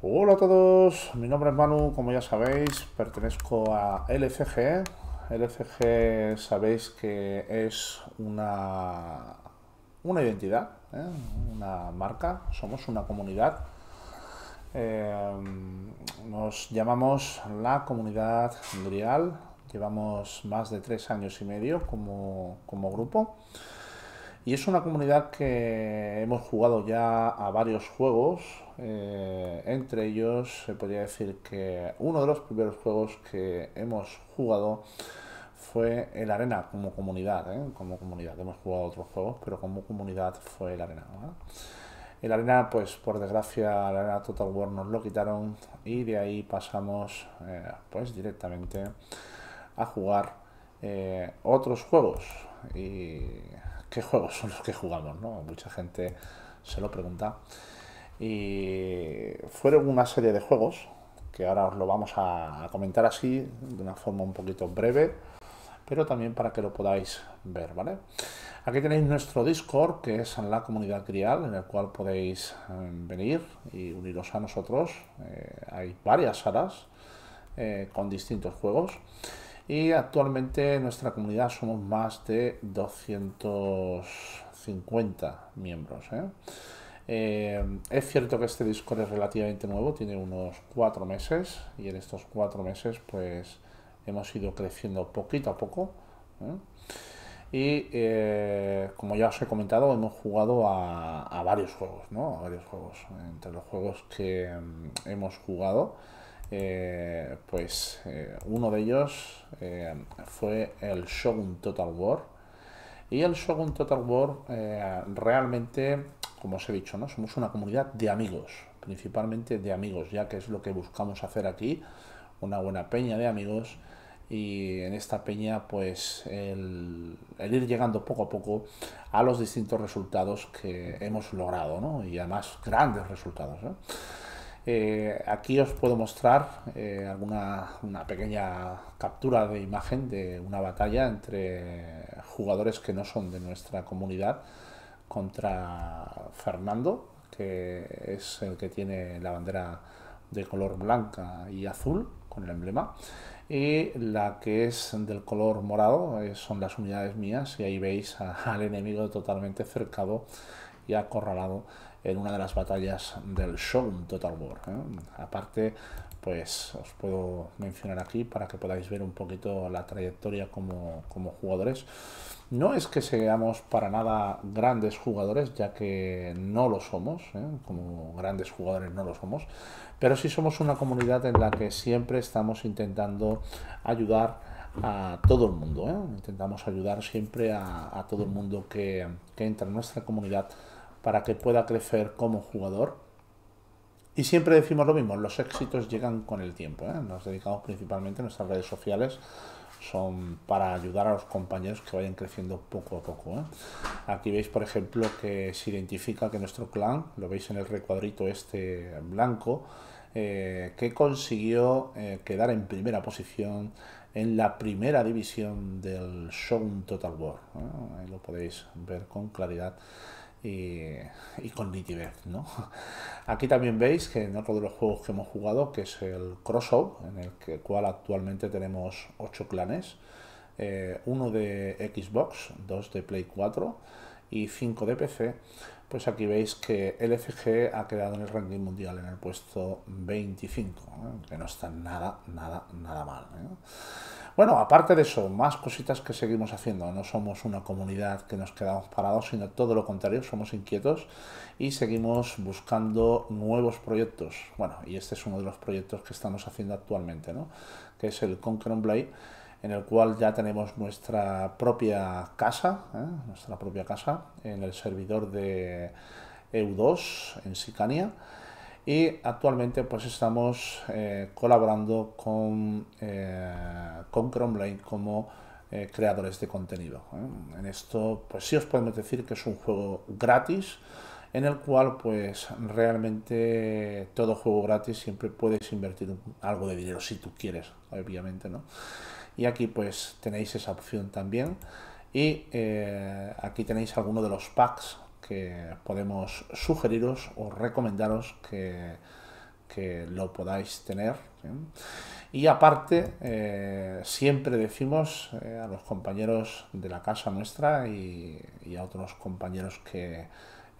Hola a todos, mi nombre es Manu, como ya sabéis, pertenezco a LFG. LFG sabéis que es una, una identidad, ¿eh? una marca, somos una comunidad. Eh, nos llamamos la comunidad Grial, llevamos más de tres años y medio como, como grupo. Y es una comunidad que hemos jugado ya a varios juegos, eh, entre ellos se podría decir que uno de los primeros juegos que hemos jugado fue el Arena como comunidad, ¿eh? como comunidad, hemos jugado otros juegos, pero como comunidad fue el Arena. El Arena, pues por desgracia, el Arena Total War nos lo quitaron y de ahí pasamos eh, pues directamente a jugar otros juegos. Y qué juegos son los que jugamos, ¿no? Mucha gente se lo pregunta. Y fueron una serie de juegos que ahora os lo vamos a comentar así, de una forma un poquito breve, pero también para que lo podáis ver, ¿vale? Aquí tenéis nuestro Discord, que es en la comunidad crial, en el cual podéis em, venir y uniros a nosotros. Eh, hay varias salas eh, con distintos juegos y actualmente en nuestra comunidad somos más de 250 miembros. ¿eh? Eh, es cierto que este Discord es relativamente nuevo, tiene unos cuatro meses y en estos cuatro meses pues hemos ido creciendo poquito a poco. ¿eh? Y como ya os he comentado, hemos jugado a, a varios juegos, ¿no? A varios juegos. Entre los juegos que mm, hemos jugado eh, pues eh, uno de ellos eh, fue el Shogun Total War. Y el Shogun Total War realmente, como os he dicho, ¿no? somos una comunidad de amigos, principalmente de amigos, ya que es lo que buscamos hacer aquí, una buena peña de amigos. Y en esta peña, pues el, ir llegando poco a poco a los distintos resultados que hemos logrado, ¿no? Y además grandes resultados. Eh, aquí os puedo mostrar eh, alguna una pequeña captura de imagen de una batalla entre jugadores que no son de nuestra comunidad contra Fernando, que es el que tiene la bandera de color blanca y azul con el emblema, y la que es del color morado eh, son las unidades mías y ahí veis al enemigo totalmente cercado y acorralado en una de las batallas del show Total War. ¿eh? Aparte, pues os puedo mencionar aquí para que podáis ver un poquito la trayectoria como, jugadores. No es que seamos para nada grandes jugadores, ya que no lo somos, ¿eh? como grandes jugadores no lo somos, pero sí somos una comunidad en la que siempre estamos intentando ayudar a todo el mundo. ¿eh? Intentamos ayudar siempre a, todo el mundo que, que entra en nuestra comunidad para que pueda crecer como jugador. Y siempre decimos lo mismo, los éxitos llegan con el tiempo. ¿eh? Nos dedicamos principalmente, nuestras redes sociales son para ayudar a los compañeros que vayan creciendo poco a poco. ¿eh? Aquí veis, por ejemplo, que se identifica que nuestro clan, lo veis en el recuadrito este blanco, eh, que consiguió quedar en primera posición en la primera división del show Total War. Ahí lo podéis ver con claridad y, con nitidez. ¿no? Aquí también veis que en otro de los juegos que hemos jugado, que es el Crossover, en el que, cual actualmente tenemos 8 clanes, eh, uno de Xbox, dos de Play 4 y 5 de PC, pues aquí veis que LFG ha quedado en el ranking mundial en el puesto 25, ¿eh? que no está nada, nada, nada mal. ¿eh? Bueno, aparte de eso, más cositas que seguimos haciendo. No somos una comunidad que nos quedamos parados, sino todo lo contrario, somos inquietos y seguimos buscando nuevos proyectos. Bueno, y este es uno de los proyectos que estamos haciendo actualmente, ¿no? Que es el Conquer Blade, en el cual ya tenemos nuestra propia casa, ¿eh? nuestra propia casa en el servidor de EU2 en Sicania y actualmente pues estamos eh, colaborando con, eh, como eh, creadores de contenido. ¿eh? En esto pues sí os podemos decir que es un juego gratis en el cual pues realmente todo juego gratis siempre puedes invertir algo de dinero si tú quieres, obviamente, ¿no? Y aquí pues tenéis esa opción también y aquí tenéis alguno de los packs que podemos sugeriros o recomendaros que, que lo podáis tener. Y aparte, eh, siempre decimos eh, a los compañeros de la casa nuestra y, y, a otros compañeros que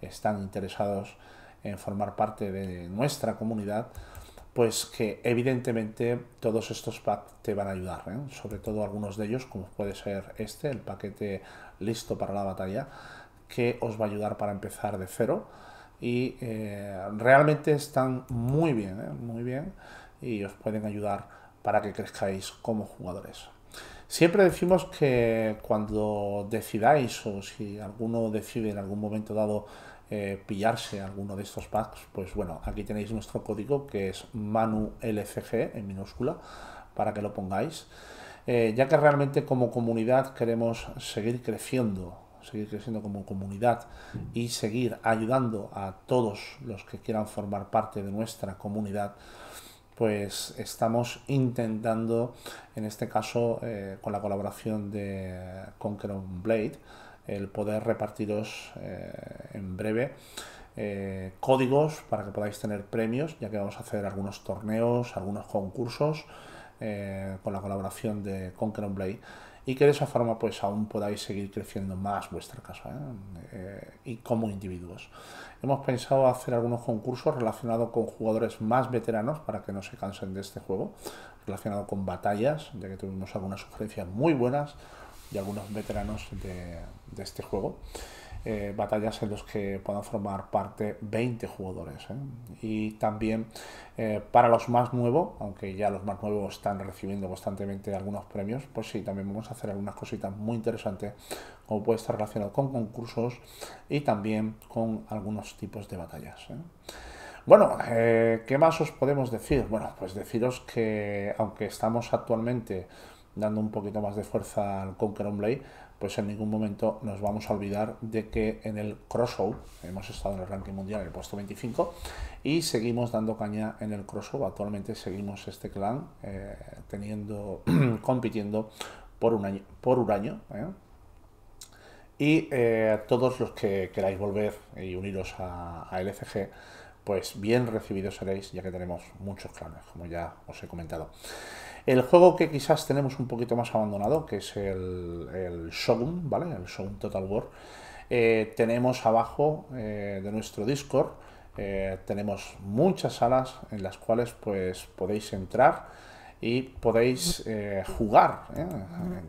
están interesados en formar parte de nuestra comunidad, pues que evidentemente todos estos packs te van a ayudar, ¿eh? sobre todo algunos de ellos, como puede ser este, el paquete listo para la batalla, que os va a ayudar para empezar de cero. Y eh, realmente están muy bien, ¿eh? muy bien, y os pueden ayudar para que crezcáis como jugadores. Siempre decimos que cuando decidáis o si alguno decide en algún momento dado eh, pillarse alguno de estos packs, pues bueno, aquí tenéis nuestro código que es MANULCG, en minúscula para que lo pongáis. ya que realmente como comunidad queremos seguir creciendo seguir creciendo como comunidad y seguir ayudando a todos los que quieran formar parte de nuestra comunidad, pues estamos intentando, en este caso eh, con la colaboración de Conqueror Blade, el poder repartiros eh, en breve eh, códigos para que podáis tener premios, ya que vamos a hacer algunos torneos, algunos concursos eh, con la colaboración de Conqueror Blade y que de esa forma pues aún podáis seguir creciendo más vuestra casa ¿eh? Eh, y como individuos. Hemos pensado hacer algunos concursos relacionados con jugadores más veteranos para que no se cansen de este juego, relacionado con batallas, ya que tuvimos algunas sugerencias muy buenas y algunos veteranos de, este juego. Eh, batallas en las que puedan formar parte 20 jugadores. ¿eh? Y también eh, para los más nuevos, aunque ya los más nuevos están recibiendo constantemente algunos premios, pues sí, también vamos a hacer algunas cositas muy interesantes, como puede estar relacionado con concursos y también con algunos tipos de batallas. Bueno, ¿qué más os podemos decir? Bueno, pues deciros que aunque estamos actualmente dando un poquito más de fuerza al Conqueror Blade, pues en ningún momento nos vamos a olvidar de que en el crossover hemos estado en el ranking mundial en el puesto 25 y seguimos dando caña en el crossover. Actualmente seguimos este clan eh, teniendo, compitiendo por un año, por un año ¿eh? y eh, todos los que queráis volver y uniros a, a LCG pues bien recibidos seréis, ya que tenemos muchos clanes, como ya os he comentado. El juego que quizás tenemos un poquito más abandonado, que es el, Shogun, ¿vale? El Shogun Total War. Eh, tenemos abajo eh, de nuestro Discord, eh, tenemos muchas salas en las cuales pues podéis entrar y podéis jugar,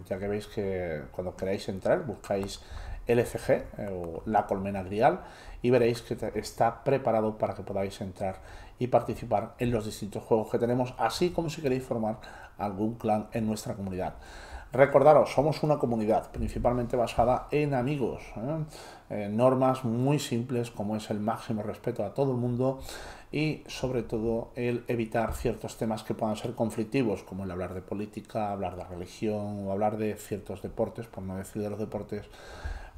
ya que veis que cuando queráis entrar buscáis LCG eh, o la colmena grial y veréis que está preparado para que podáis entrar y participar en los distintos juegos que tenemos, así como si queréis formar algún clan en nuestra comunidad. Recordaros, somos una comunidad principalmente basada en amigos, ¿eh? normas muy simples como es el máximo respeto a todo el mundo y sobre todo el evitar ciertos temas que puedan ser conflictivos, como el hablar de política, hablar de religión o hablar de ciertos deportes, por no decir de los deportes,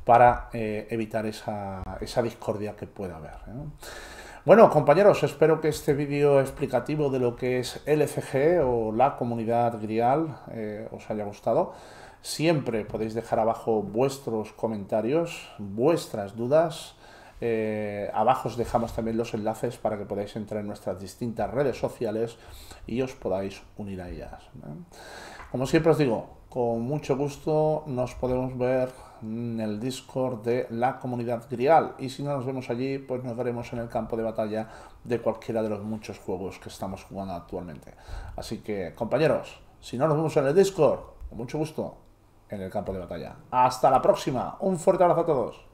para eh, evitar esa, discordia que pueda haber. Bueno, compañeros, espero que este vídeo explicativo de lo que es LFG o la comunidad grial eh, os haya gustado. Siempre podéis dejar abajo vuestros comentarios, vuestras dudas. Eh, abajo os dejamos también los enlaces para que podáis entrar en nuestras distintas redes sociales y os podáis unir a ellas. Como siempre os digo, con mucho gusto nos podemos ver en el Discord de la comunidad Grial. Y si no nos vemos allí, pues nos veremos en el campo de batalla de cualquiera de los muchos juegos que estamos jugando actualmente. Así que, compañeros, si no nos vemos en el Discord, con mucho gusto en el campo de batalla. Hasta la próxima. Un fuerte abrazo a todos.